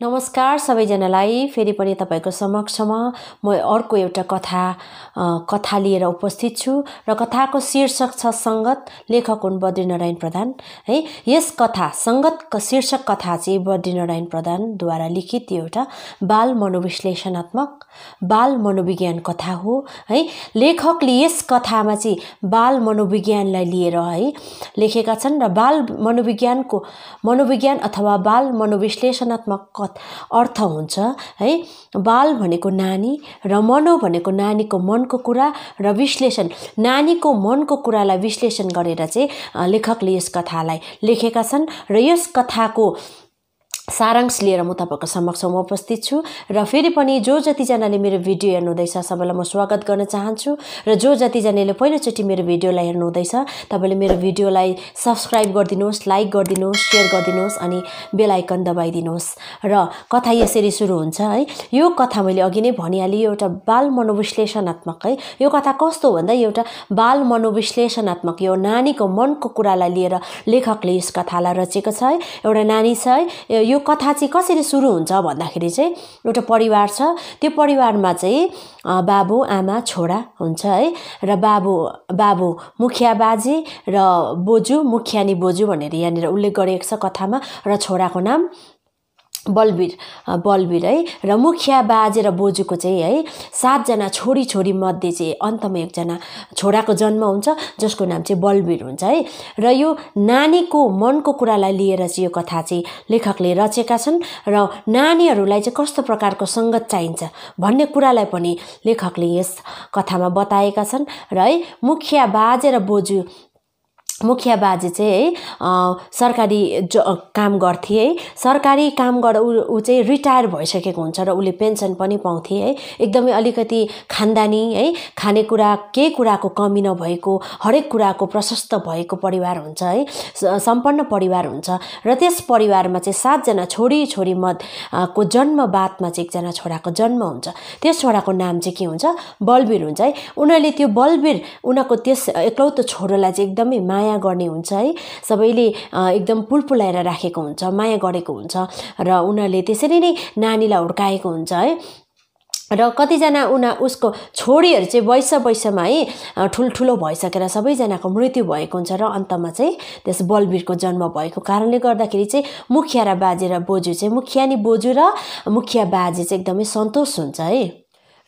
नमस्कार सबैजनालाई फेरि पनि तपाईँको समक्षमा म अर्को एउटा कथा कथा लिएर उपस्थित छु र कथाको शीर्षक छ सङ्गत लेखक हुन् बद्रीनारायण प्रधान है यस कथा सङ्गत शीर्षक कथा चाहिँ बद्रीनारायण प्रधानद्वारा लिखित एउटा बाल मनोविश्लेषणात्मक बाल मनोविज्ञान कथा हो है लेखकले यस कथामा चाहिँ बाल मनोविज्ञानलाई लिएर है लेखेका छन् र बाल मनोविज्ञानको मनोविज्ञान अथवा बाल मनोविश्लेषणात्मक कत अर्थ हुन्छ है बाल भनेको नानी र मनो भनेको नानीको मनको कुरा र विश्लेषण नानीको मनको कुरालाई विश्लेषण गरेर चाहिँ लेखकले यस कथालाई लेखेका छन् र यस कथाको सारांश लिएर म समक्ष समक्षमा उपस्थित छु र फेरि पनि जो जतिजनाले मेरो भिडियो हेर्नुहुँदैछ सबैलाई म स्वागत गर्न चाहन्छु र जो जतिजनाले पहिलोचोटि मेरो भिडियोलाई हेर्नुहुँदैछ तपाईँले मेरो भिडियोलाई सब्सक्राइब गरिदिनुहोस् लाइक गरिदिनुहोस् सेयर गरिदिनुहोस् अनि बेलायकन दबाइदिनुहोस् र कथा यसरी सुरु हुन्छ है यो कथा मैले अघि नै भनिहालेँ एउटा बाल मनोविश्लेषणात्मक है यो कथा कस्तो भन्दा एउटा बाल मनोविश्लेषणात्मक यो नानीको मनको कुरालाई लिएर लेखकले यस कथालाई रचेको छ है एउटा नानी छ है यो कथा चाहिँ कसरी सुरु हुन्छ भन्दाखेरि चाहिँ एउटा परिवार छ त्यो परिवारमा चाहिँ बाबु आमा छोरा हुन्छ है र बाबु बाबु मुखिया बाजे र बोजू मुखियानी बोजू भनेर यहाँनिर उल्लेख गरिएको छ कथामा र छोराको नाम बलबीर बलबीर है र मुखिया बाजे र बोजूको चाहिँ है सातजना छोरी छोरी मध्ये चाहिँ अन्तमा एकजना छोराको जन्म हुन्छ जसको नाम चाहिँ बलबीर हुन्छ है र यो नानीको मनको कुरालाई लिएर चाहिँ यो कथा चाहिँ लेखकले रचेका छन् र नानीहरूलाई चाहिँ कस्तो प्रकारको सङ्गत चाहिन्छ भन्ने कुरालाई पनि लेखकले यस कथामा बताएका छन् र है मुखिया बाजे र बोजू मुखिया बाजे चाहिँ है सरकारी ज काम गर्थे है सरकारी काम गर ऊ चाहिँ रिटायर भइसकेको हुन्छ र उसले पेन्सन पनि पाउँथे है एकदमै अलिकति खानदानी है खानेकुरा केही कुराको कमी नभएको हरेक कुराको प्रशस्त भएको परिवार हुन्छ है सम्पन्न परिवार हुन्छ र त्यस परिवारमा चाहिँ सातजना छोरी छोरी मत को जन्म बादमा चाहिँ एकजना छोराको जन्म हुन्छ त्यस छोराको नाम चाहिँ के हुन्छ बलबीर हुन्छ है उनीहरूले त्यो बलबीर उनीहरूको त्यस एक्लौतो छोरोलाई चाहिँ एकदमै माया माया गर्ने हुन्छ है सबैले एकदम पुलपुलाएर राखेको हुन्छ माया गरेको हुन्छ र उनीहरूले त्यसरी नै नानीलाई हुर्काएको हुन्छ है र कतिजना उना उसको छोरीहरू चाहिँ वैस वैसमा है ठुल्ठुलो भइसकेर सबैजनाको मृत्यु भएको हुन्छ र अन्तमा चाहिँ त्यस बलबीरको जन्म भएको कारणले गर्दाखेरि चाहिँ मुखिया र बाजे र बोजू चाहिँ मुखिया नि बोजू र मुखिया बाजे चाहिँ एकदमै सन्तोष हुन्छ है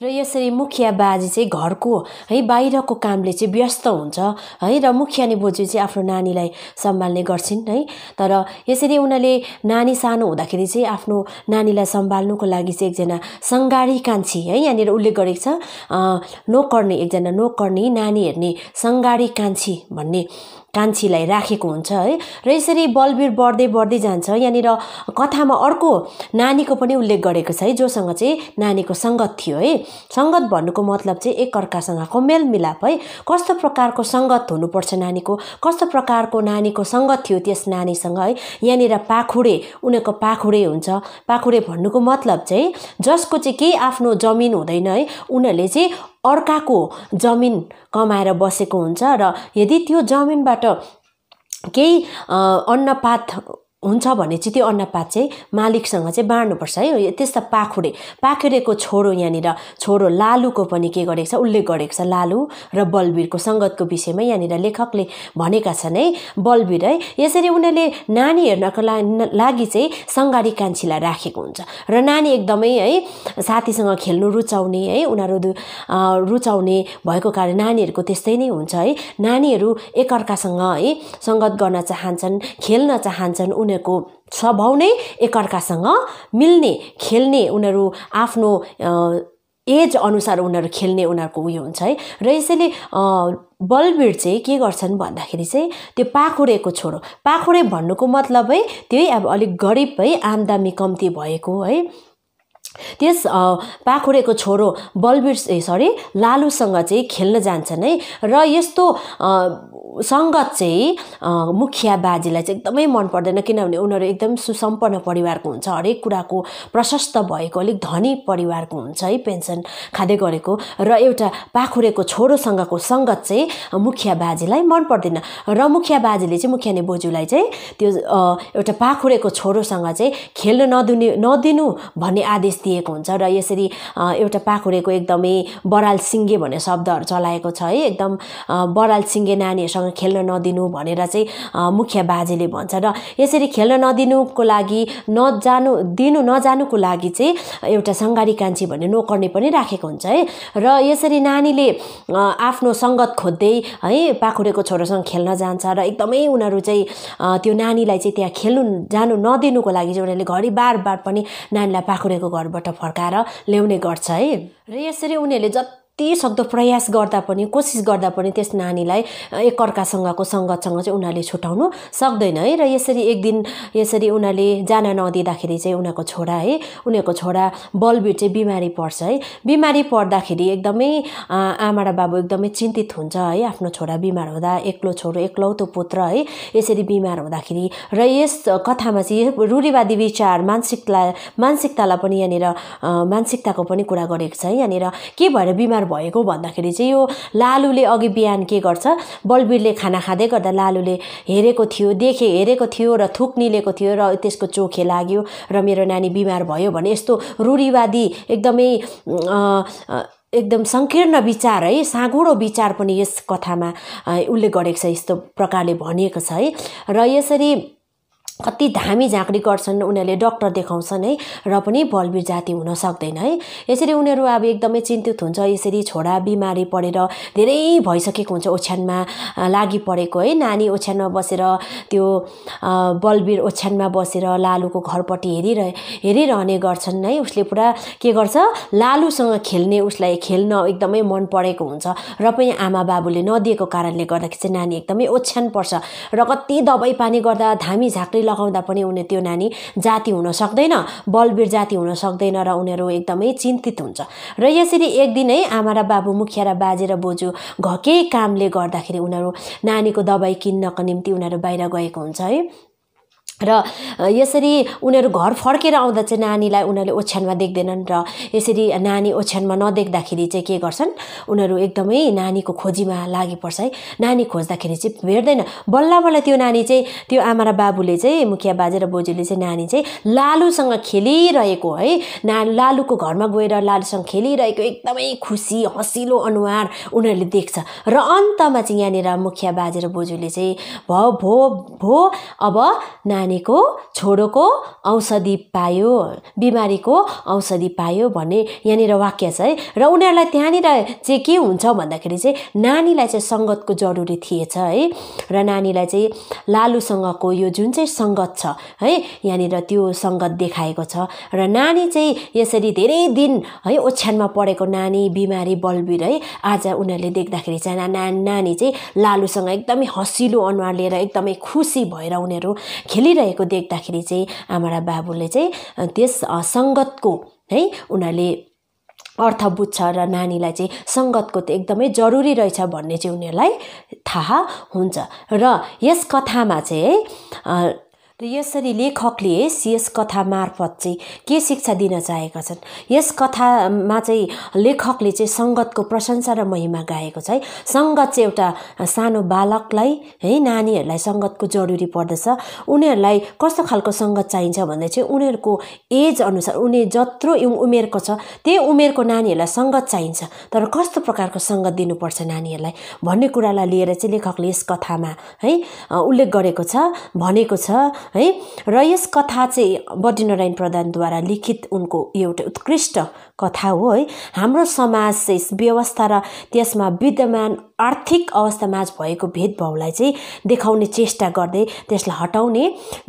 र यसरी मुखिया बाजे चाहिँ घरको है बाहिरको कामले चाहिँ व्यस्त हुन्छ है र मुखिया अनि बोजू चाहिँ आफ्नो नानीलाई सम्हाल्ने गर्छिन् है तर यसरी उनीहरूले नानी सानो हुँदाखेरि चाहिँ आफ्नो नानीलाई सम्हाल्नुको लागि चाहिँ एकजना सङ्गारी कान्छी है यहाँनिर उल्लेख गरेको छ नोकर्ने एकजना नोकर्ने नानी हेर्ने सङ्गारी कान्छी भन्ने कान्छीलाई राखेको हुन्छ है र यसरी बलबीर बढ्दै बढ्दै जान्छ यहाँनिर कथामा अर्को नानीको पनि उल्लेख गरेको छ है जोसँग चाहिँ नानीको सङ्गत थियो है सङ्गत भन्नुको मतलब चाहिँ एकअर्कासँगको मेलमिलाप है कस्तो प्रकारको सङ्गत हुनुपर्छ नानीको कस्तो प्रकारको नानीको सङ्गत थियो त्यस नानीसँग है यहाँनिर पाखुडे उनीहरूको पाखुडे हुन्छ पाखुडे भन्नुको मतलब चाहिँ जसको चाहिँ केही आफ्नो जमिन हुँदैन है उनीहरूले चाहिँ अर्काको जमिन कमाएर बसेको हुन्छ र यदि त्यो जमिनबाट केही अन्नपात हुन्छ भने चाहिँ त्यो अन्नपात चाहिँ मालिकसँग चाहिँ बाँड्नुपर्छ है त्यस्ता पाखुडे पाखुडेको छोरो यहाँनिर छोरो लालुको पनि के गरेको छ उल्लेख गरेको छ लालु र बलबीरको सङ्गतको विषयमा यहाँनिर लेखकले भनेका छन् है बलबीर है यसरी उनीहरूले नानी हेर्नको लागि चाहिँ सङ्गारी कान्छीलाई राखेको हुन्छ र नानी एकदमै है साथीसँग खेल्नु रुचाउने है उनीहरू रुचाउने भएको कारण नानीहरूको त्यस्तै नै हुन्छ है नानीहरू एकअर्कासँग है सङ्गत गर्न चाहन्छन् खेल्न चाहन्छन् उनीहरू उनीहरूको स्वभाव नै एकअर्कासँग मिल्ने खेल्ने उनीहरू आफ्नो एज अनुसार उनीहरू खेल्ने उनीहरूको उयो हुन्छ है र यसैले बलबीर चाहिँ के गर्छन् भन्दाखेरि चाहिँ त्यो पाखुरेको छोरो पाखुरे भन्नुको मतलब है त्यही अब अलिक गरिब है आमदामी कम्ती भएको है त्यस पाखुरेको छोरो बलबीर सरी लालुसँग चाहिँ खेल्न जान्छन् है र यस्तो सङ्गत चाहिँ मुखिया बाजेलाई चाहिँ एकदमै मन पर्दैन किनभने उनीहरू एकदम सुसम्पन्न परिवारको हुन्छ हरेक कुराको प्रशस्त भएको अलिक धनी परिवारको हुन्छ है पेन्सन खाँदै गरेको र एउटा पाखुरेको छोरोसँगको सङ्गत चाहिँ मुखिया बाजेलाई मन पर्दैन र मुखिया बाजेले चाहिँ मुखियानी बोजूलाई चाहिँ त्यो एउटा पाखुरेको छोरोसँग चाहिँ खेल्न नदिने नदिनु भन्ने आदेश दिएको हुन्छ र यसरी एउटा पाखुरेको एकदमै बराल सिङ्गे भन्ने शब्दहरू चलाएको छ है एकदम बराल सिङ्गे नानीहरूसँग मसँग खेल्न नदिनु भनेर चाहिँ मुख्य बाजेले भन्छ र यसरी खेल्न नदिनुको लागि नजानु दिनु नजानुको लागि चाहिँ एउटा सङ्गारी कान्छी भन्ने नोकर्ने पनि राखेको हुन्छ है र यसरी नानीले आफ्नो सङ्गत खोज्दै है पाखुरेको छोरोसँग खेल्न जान्छ र एकदमै उनीहरू चाहिँ त्यो नानीलाई चाहिँ त्यहाँ खेल्नु जानु नदिनुको लागि चाहिँ उनीहरूले घरि बार बार पनि नानीलाई पाखुरेको घरबाट फर्काएर ल्याउने गर्छ है र यसरी उनीहरूले जति जति सक्दो प्रयास गर्दा पनि कोसिस गर्दा पनि त्यस नानीलाई एकअर्कासँगको सङ्गतसँग चाहिँ उनीहरूले छुट्याउनु सक्दैन है र यसरी एक दिन यसरी उनीहरूले जान नदिँदाखेरि चाहिँ उनीहरूको छोरा है उनीहरूको छोरा बलबिर चाहिँ बिमारी पर्छ है बिमारी पर्दाखेरि एकदमै आमा र बाबु एकदमै चिन्तित हुन्छ है आफ्नो छोरा बिमार हुँदा एक्लो छोरो एक्लौतो पुत्र है यसरी बिमार हुँदाखेरि र यस कथामा चाहिँ रूढिवादी विचार मानसिकता मानसिकतालाई पनि यहाँनिर मानसिकताको पनि कुरा गरेको छ है यहाँनिर के भएर बिमार भएको भन्दाखेरि चाहिँ यो लालुले अघि बिहान के गर्छ बलबीरले खाना खाँदै गर्दा लालुले हेरेको थियो देखे हेरेको थियो र थुक निलेको थियो र त्यसको चोखे लाग्यो र मेरो नानी बिमार भयो भने यस्तो रूढिवादी एकदमै एकदम सङ्कीर्ण विचार है साँगुरो विचार पनि यस कथामा उसले गरेको छ यस्तो प्रकारले भनिएको छ है र यसरी कति धामी झाँक्री गर्छन् उनीहरूले डक्टर देखाउँछन् है र पनि बलबीर जाति हुन सक्दैन है यसरी उनीहरू अब एकदमै चिन्तित हुन्छ यसरी छोरा बिमारी परेर धेरै भइसकेको हुन्छ ओछ्यानमा लागि परेको है नानी ओछ्यानमा बसेर त्यो बलबीर ओछ्यानमा बसेर लालुको घरपट्टि हेरिरह हेरिरहने गर्छन् है उसले पुरा के गर्छ लालुसँग खेल्ने उसलाई खेल्न एकदमै मन परेको हुन्छ र पनि आमा बाबुले नदिएको कारणले गर्दाखेरि चाहिँ नानी एकदमै ओछ्यान पर्छ र कति दबाई पानी गर्दा धामी झाँक्री लगाउँदा पनि उनी त्यो नानी जाति हुन सक्दैन बलबीर जाति हुन सक्दैन र उनीहरू एकदमै चिन्तित हुन्छ र यसरी एक दिनै आमा र बाबु मुखिया र बाजे र बोजू घकै कामले गर्दाखेरि उनीहरू नानीको दबाई किन्नको निम्ति उनीहरू बाहिर गएको हुन्छ है र यसरी उनीहरू घर फर्केर आउँदा चाहिँ नानीलाई उनीहरूले ओछ्यानमा देख्दैनन् र यसरी नानी ओछ्यानमा नदेख्दाखेरि चाहिँ के गर्छन् उनीहरू एकदमै नानीको खोजीमा लागिपर्छ है नानी खोज्दाखेरि चाहिँ भेट्दैन बल्ल बल्ल त्यो नानी चाहिँ त्यो आमा र बाबुले चाहिँ मुखिया बाजे र बोजूले चाहिँ नानी चाहिँ लालुसँग खेलिरहेको है ना लालुको घरमा गएर लालुसँग खेलिरहेको एकदमै खुसी हँसिलो अनुहार उनीहरूले देख्छ र अन्तमा चाहिँ यहाँनिर मुखिया बाजे र बोजूले चाहिँ भो भो भो अब नानी नानीको छोरोको औषधि पायो बिमारीको औषधि पायो भन्ने यहाँनिर वाक्य छ है र उनीहरूलाई त्यहाँनिर चाहिँ के हुन्छ भन्दाखेरि चाहिँ नानीलाई चाहिँ सङ्गतको जरुरी थिएछ है र नानीलाई चाहिँ लालुसँगको यो जुन चाहिँ सङ्गत छ है यहाँनिर त्यो सङ्गत देखाएको छ र नानी चाहिँ यसरी धेरै दिन है ओछ्यानमा पढेको नानी बिमारी बलबिर है आज उनीहरूले देख्दाखेरि चाहिँ नानी चाहिँ लालुसँग एकदमै हँसिलो अनुहार लिएर एकदमै खुसी भएर उनीहरू खेलि रहेको देख्दाखेरि चाहिँ आमा बाबुले चाहिँ त्यस सङ्गतको है उनीहरूले अर्थ बुझ्छ र नानीलाई चाहिँ सङ्गतको त एकदमै जरुरी रहेछ भन्ने चाहिँ उनीहरूलाई थाहा हुन्छ र यस कथामा चाहिँ र यसरी लेखकले यस कथा मार्फत चाहिँ के शिक्षा दिन चाहेका छन् यस कथामा चाहिँ लेखकले चाहिँ सङ्गतको प्रशंसा र महिमा गाएको छ है सङ्गत चाहिँ एउटा सानो बालकलाई है नानीहरूलाई सङ्गतको जरुरी पर्दछ उनीहरूलाई कस्तो खालको सङ्गत चाहिन्छ भन्दा चाहिँ उनीहरूको एज अनुसार उनी जत्रो उमेरको छ त्यही उमेरको नानीहरूलाई सङ्गत चाहिन्छ तर कस्तो प्रकारको सङ्गत दिनुपर्छ नानीहरूलाई भन्ने कुरालाई लिएर चाहिँ लेखकले यस कथामा है उल्लेख गरेको छ भनेको छ है र यस कथा चाहिँ बद्रीनारायण प्रधानद्वारा लिखित उनको एउटा उत्कृष्ट कथा हो है हाम्रो समाज चाहिँ व्यवस्था र त्यसमा विद्यमान आर्थिक अवस्थामाझ भएको भेदभावलाई चाहिँ देखाउने चेष्टा गर्दै त्यसलाई हटाउने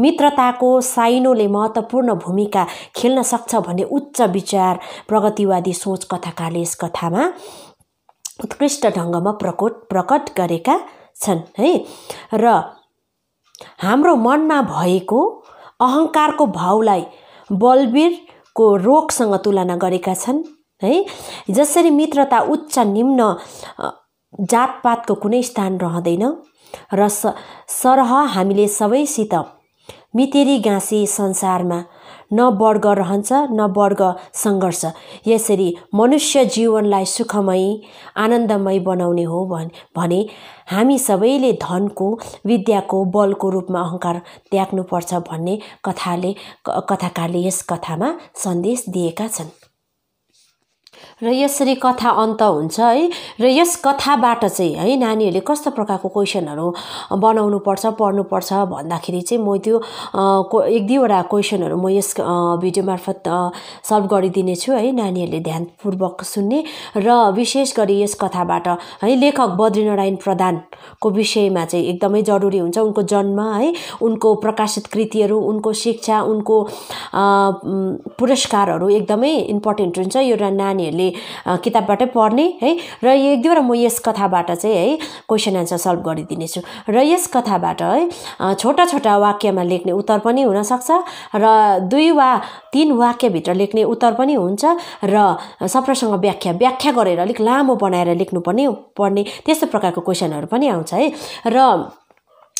मित्रताको साइनोले महत्त्वपूर्ण भूमिका खेल्न सक्छ भन्ने उच्च विचार प्रगतिवादी सोच कथाकारले यस कथामा उत्कृष्ट ढङ्गमा प्रकोट प्रकट गरेका छन् है र हाम्रो मनमा भएको अहङ्कारको भावलाई बलबीरको रोगसँग तुलना गरेका छन् है जसरी मित्रता उच्च निम्न जातपातको कुनै स्थान रहँदैन र सरह हामीले सबैसित मितेरी गाँसी संसारमा न वर्ग रहन्छ न वर्ग सङ्घर्ष यसरी मनुष्य जीवनलाई सुखमय आनन्दमय बनाउने हो भने हामी सबैले धनको विद्याको बलको रूपमा अहङ्कार त्याग्नुपर्छ भन्ने कथाले कथाकारले यस कथामा सन्देश दिएका छन् र यसरी कथा अन्त हुन्छ है र यस कथाबाट चाहिँ है नानीहरूले कस्तो प्रकारको क्वेसनहरू बनाउनुपर्छ पढ्नुपर्छ भन्दाखेरि चाहिँ म त्यो एक दुईवटा क्वेसनहरू म यस भिडियो मार्फत सल्भ गरिदिनेछु है नानीहरूले ध्यानपूर्वक सुन्ने र विशेष गरी यस कथाबाट है लेखक बद्रीनारायण प्रधानको विषयमा चाहिँ एकदमै जरुरी हुन्छ उनको जन्म है उनको प्रकाशित कृतिहरू उनको शिक्षा उनको पुरस्कारहरू एकदमै इम्पोर्टेन्ट हुन्छ यो नानी ले किताबबाटै पढ्ने है र यो एक दुईवटा म यस कथाबाट चाहिँ है क्वेसन एन्सर सल्भ गरिदिनेछु र यस कथाबाट है छोटा छोटा वाक्यमा लेख्ने उत्तर पनि हुनसक्छ र दुई वा तिन वाक्यभित्र लेख्ने उत्तर पनि हुन्छ र सप्रसँग व्याख्या व्याख्या गरेर अलिक लामो बनाएर लेख्नुपर्ने पर्ने त्यस्तो प्रकारको क्वेसनहरू पनि आउँछ है र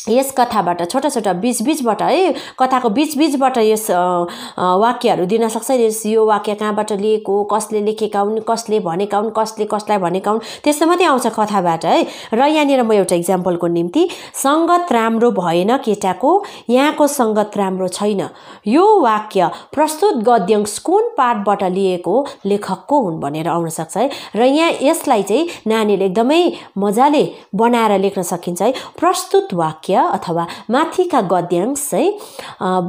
यस कथाबाट छोटा छोटा बिचबिचबाट है कथाको बिचबिचबाट यस वाक्यहरू सक्छ यस यो वाक्य कहाँबाट लिएको कसले लेखेका हुन् कसले भनेका हुन् कसले कसलाई भनेका हुन् त्यस्तो मात्रै आउँछ कथाबाट है र यहाँनिर म एउटा इक्जाम्पलको निम्ति सङ्गत राम्रो भएन केटाको यहाँको सङ्गत राम्रो छैन यो वाक्य प्रस्तुत गद्यांश कुन पाठबाट लिएको लेखकको हुन् भनेर आउन सक्छ है र यहाँ यसलाई चाहिँ नानीले एकदमै मजाले बनाएर लेख्न सकिन्छ है प्रस्तुत वाक्य वाक्य अथवा माथिका गद्यांश चाहिँ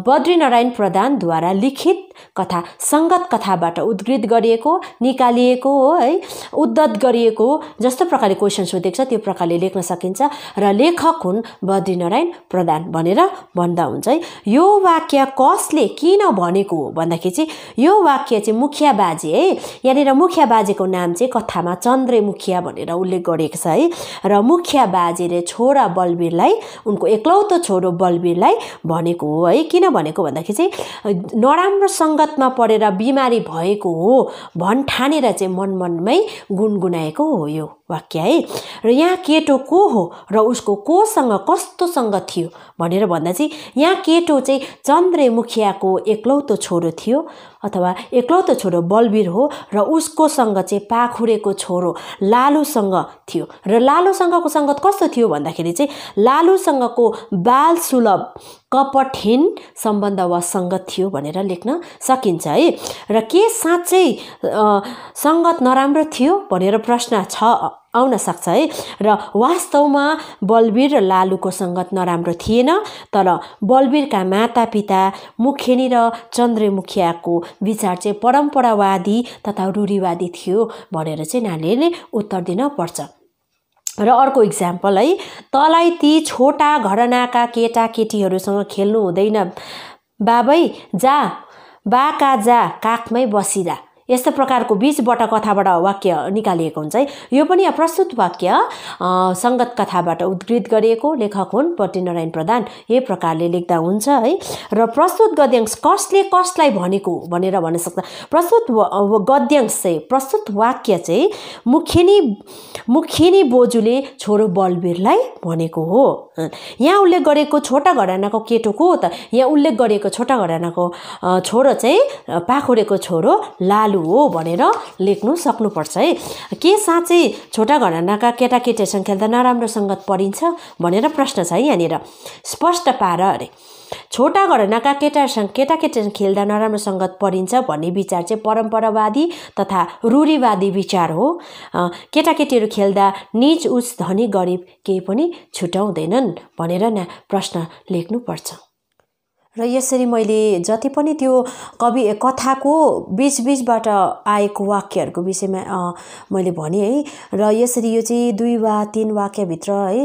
बद्रीनारायण प्रधानद्वारा लिखित कथा सङ्गत कथाबाट उद्गृत गरिएको निकालिएको हो है उद्धत गरिएको जस्तो प्रकारले क्वेसन सोधेको छ त्यो प्रकारले लेख्न सकिन्छ र लेखक हुन् बद्रीनारायण प्रधान भनेर भन्दा हुन्छ है यो वाक्य कसले किन भनेको हो भन्दाखेरि चाहिँ यो वाक्य चाहिँ मुखिया बाजे है यहाँनिर मुखिया बाजेको नाम चाहिँ कथामा चन्द्रे मुखिया भनेर उल्लेख गरेको छ है र मुखिया बाजेले छोरा बलवीरलाई उनको एक्लौतो छोरो बलबीरलाई भनेको हो है किन भनेको भन्दाखेरि चाहिँ नराम्रो सङ्गतमा परेर बिमारी भएको हो भन ठानेर चाहिँ मन गुनगुनाएको हो यो वाक्य है र यहाँ केटो को हो र उसको कोसँग कस्तोसँग थियो भनेर भन्दा चाहिँ यहाँ केटो चाहिँ चन्द्रे मुखियाको एक्लौतो छोरो थियो अथवा एक्लौतो छोरो बलवीर हो र उसकोसँग चाहिँ पाखुरेको छोरो लालुसँग थियो र लालुसँगको सङ्गत कस्तो थियो भन्दाखेरि चाहिँ लालुसँगको बाल सुलभ कपटहीन सम्बन्ध वा सङ्गत थियो भनेर लेख्न सकिन्छ है र के साँच्चै सङ्गत नराम्रो थियो भनेर प्रश्न छ आउन सक्छ है र वास्तवमा बलबीर र लालुको सङ्गत नराम्रो थिएन तर बलबीरका मातापिता मुखेनी र चन्द्रमुखियाको विचार चाहिँ परम्परावादी तथा रूढिवादी थियो भनेर चाहिँ नानीहरूले उत्तर दिन पर्छ र अर्को इक्जाम्पल है तँलाई ती छोटा घटनाका केटाकेटीहरूसँग खेल्नु हुँदैन बाबै जा बाका जा काखमै बसिरा यस्तो प्रकारको बिचबाट कथाबाट वाक्य निकालिएको हुन्छ है यो पनि प्रस्तुत वाक्य सङ्गत कथाबाट उद्धृत गरिएको लेखक हुन् पट्टिनारायण प्रधान यही प्रकारले लेख्दा हुन्छ है र प्रस्तुत गद्यांश कसले कसलाई भनेको भनेर भन्न सक्छ प्रस्तुत गद्यांश चाहिँ प्रस्तुत वाक्य चाहिँ मुखेनी मुखेनी बोजूले छोरो बलबीरलाई भनेको हो यहाँ उल्लेख गरेको छोटा घरानाको केटो को त यहाँ उल्लेख गरेको छोटा घरानाको छोरो चाहिँ पाखुरेको छोरो लालु भ्यालु हो भनेर लेख्नु सक्नुपर्छ है के साँच्चै छोटा घरनाका केटाकेटीहरूसँग खेल्दा नराम्रो सङ्गत परिन्छ भनेर प्रश्न छ है यहाँनिर स्पष्ट पार अरे छोटा घरनाका केटाहरूसँग केटाकेटीसँग खेल्दा नराम्रो सङ्गत परिन्छ भन्ने विचार चाहिँ परम्परावादी तथा रूढिवादी विचार हो केटाकेटीहरू खेल्दा निज उच धनी गरिब केही पनि छुट्याउँदैनन् भनेर न प्रश्न लेख्नुपर्छ र यसरी मैले जति पनि त्यो कवि कथाको बिचबिचबाट आएको वाक्यहरूको विषयमा मैले भनेँ है र यसरी यो चाहिँ दुई वा तिन वाक्यभित्र है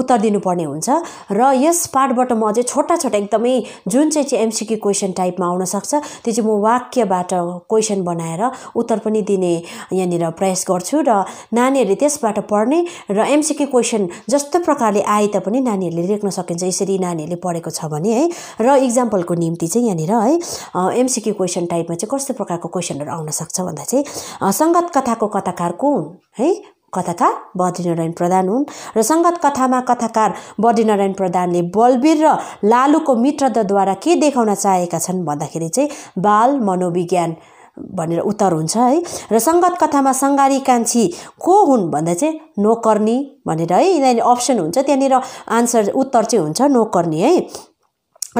उत्तर दिनुपर्ने हुन्छ र यस पार्टबाट म अझै छोटा छोटा एकदमै जुन चाहिँ चाहिँ एमसिक्यू क्वेसन टाइपमा आउन सक्छ त्यो चाहिँ म वाक्यबाट क्वेसन बनाएर उत्तर पनि दिने यहाँनिर प्रयास गर्छु र नानीहरूले त्यसबाट पढ्ने र एमसिक्यू क्वेसन जस्तो प्रकारले आए तापनि नानीहरूले लेख्न सकिन्छ यसरी नानीहरूले पढेको छ भने है र इक्जाम्पलको निम्ति चाहिँ यहाँनिर है एमसिक्यू क्वेसन टाइपमा चाहिँ कस्तो प्रकारको क्वेसनहरू आउन सक्छ भन्दा चाहिँ सङ्गत कथाको कथाकार को हुन् है कथाकार बद्रीनारायण प्रधान हुन् र सङ्गत कथामा कथाकार बद्रीनारायण प्रधानले बलबीर र लालुको मित्रद्वारा के देखाउन चाहेका छन् भन्दाखेरि चाहिँ बाल मनोविज्ञान भनेर उत्तर हुन्छ है र सङ्गत कथामा सङ्गारी कान्छी को हुन् भन्दा चाहिँ नोकर्नी भनेर है यिनीहरू अप्सन हुन्छ त्यहाँनिर आन्सर उत्तर चाहिँ हुन्छ नोकर्नी है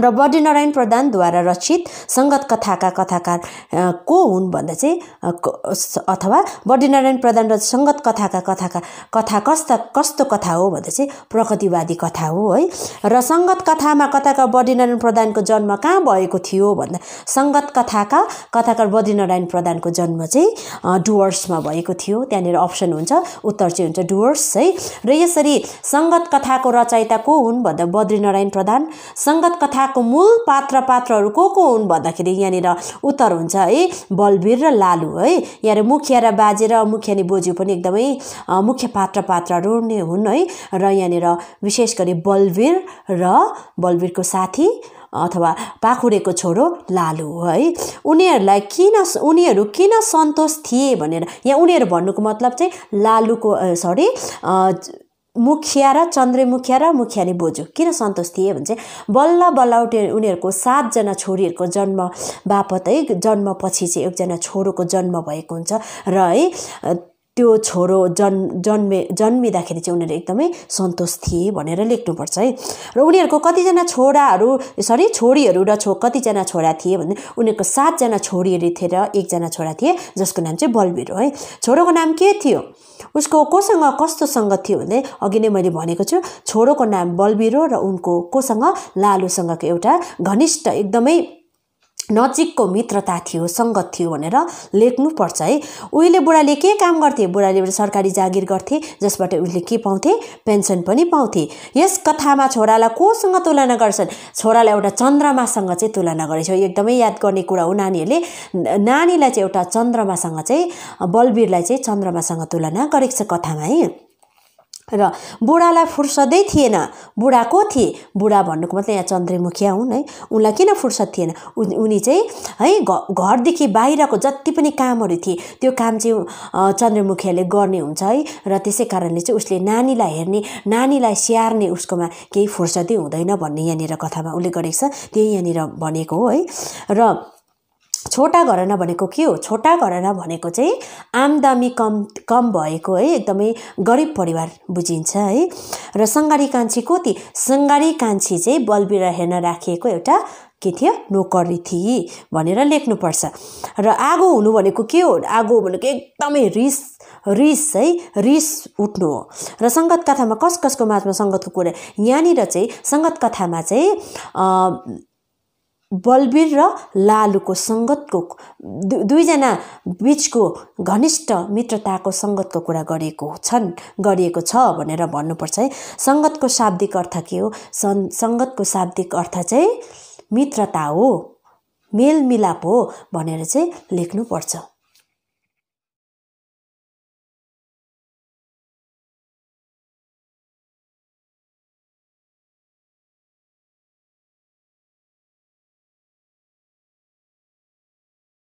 र बद्रीनारायण प्रधानद्वारा रचित सङ्गत कथाका कथाकार को हुन् भन्दा चाहिँ अथवा बद्रीनारायण प्रधान र सङ्गत कथाका कथाका कथा कस्ता कस्तो कथा हो भन्दा चाहिँ प्रकृतिवादी कथा हो है र सङ्गत कथामा कथाकार बद्रीनारायण प्रधानको जन्म कहाँ भएको थियो भन्दा सङ्गत कथाका कथाकार बद्रीनारायण प्रधानको जन्म चाहिँ डुवर्समा भएको थियो त्यहाँनिर अप्सन हुन्छ उत्तर चाहिँ हुन्छ डुवर्स है र यसरी सङ्गत कथाको रचयिता को हुन् भन्दा बद्रीनारायण प्रधान सङ्गत कथा कथाको मूल पात्र पात्रहरू को को हुन् भन्दाखेरि यहाँनिर उत्तर हुन्छ है बलबीर र लालु है यहाँ मुखिया र बाजे र मुखिया नि बोजू पनि एकदमै मुख्य पात्र पात्रहरू नै हुन् है र यहाँनिर विशेष गरी बलबीर र बलबीरको साथी अथवा पाखुरेको छोरो लालु है उनीहरूलाई किन उनीहरू किन सन्तोष थिए भनेर यहाँ उनीहरू भन्नुको मतलब चाहिँ लालुको सरी मुखिया र चन्द्रमुखिया र मुखियानी बोजू किन सन्तोष थिए भने चाहिँ बल्ल बल्ल उनीहरूको सातजना छोरीहरूको जन्म बापत है जन्मपछि चाहिँ एकजना छोरोको जन्म भएको हुन्छ र है त्यो छोरो जन् जन्मे जन्मिँदाखेरि चाहिँ उनीहरू एकदमै सन्तोष थिए भनेर लेख्नुपर्छ है र उनीहरूको कतिजना छोराहरू सरी छोरीहरू र छो कतिजना छोरा थिए भने उनीहरूको सातजना छोरीहरू थिए र एकजना छोरा थिए जसको नाम चाहिँ बलबिर है छोरोको नाम के थियो उसको कोसँग कस्तो कस्तोसँग थियो भने अघि नै मैले भनेको छु छोरोको नाम बलबिरो र उनको कोसँग लालुसँगको एउटा घनिष्ठ एकदमै नजिकको मित्रता थियो सङ्गत थियो भनेर लेख्नुपर्छ है उहिले बुढाले के काम गर्थे बुढाले एउटा सरकारी जागिर गर्थे जसबाट उसले के पाउँथे पेन्सन पनि पाउँथे यस कथामा छोरालाई कोसँग तुलना गर्छन् छोरालाई एउटा चन्द्रमासँग चाहिँ तुलना गरेछ एकदमै याद गर्ने कुरा हो नानीहरूले नानीलाई चाहिँ एउटा चन्द्रमासँग चाहिँ बलबीरलाई चाहिँ चन्द्रमासँग तुलना गरेको छ कथामा है र बुढालाई फुर्सदै थिएन बुढा को थिए बुढा भन्नुको मतलब यहाँ चन्द्रमुखिया हुन् है उनलाई किन फुर्सद थिएन उनी चाहिँ है घरदेखि बाहिरको जति पनि कामहरू थिए त्यो काम चाहिँ चन्द्रमुखियाले गर्ने हुन्छ है र त्यसै कारणले चाहिँ उसले नानीलाई हेर्ने नानीलाई स्याहार्ने उसकोमा केही फुर्सदै हुँदैन भन्ने यहाँनिर कथामा उसले गरेको छ त्यही यहाँनिर भनेको हो है र छोटा घरना भनेको के हो छोटा घरना भनेको चाहिँ आमदामी कम कम भएको है एकदमै गरिब परिवार बुझिन्छ है र सङ्गारी कान्छी को सङ्गारी कान्छी चाहिँ बलबिर हेर्न राखिएको एउटा के थियो नोकरी थिए भनेर लेख्नुपर्छ र आगो हुनु भनेको के हो आगो भनेको एकदमै रिस रिस है रिस उठ्नु हो र सङ्गत कथामा कस कसको माझमा सङ्गतको कुरा यहाँनिर चाहिँ सङ्गत कथामा चाहिँ बलबीर र लालुको सङ्गतको दुईजना बिचको घनिष्ठ मित्रताको सङ्गतको कुरा गरिएको छन् गरिएको छ भनेर भन्नुपर्छ है सङ्गतको शाब्दिक अर्थ के हो सन् सङ्गतको शाब्दिक अर्थ चाहिँ मित्रता हो मेलमिलाप हो भनेर चाहिँ लेख्नुपर्छ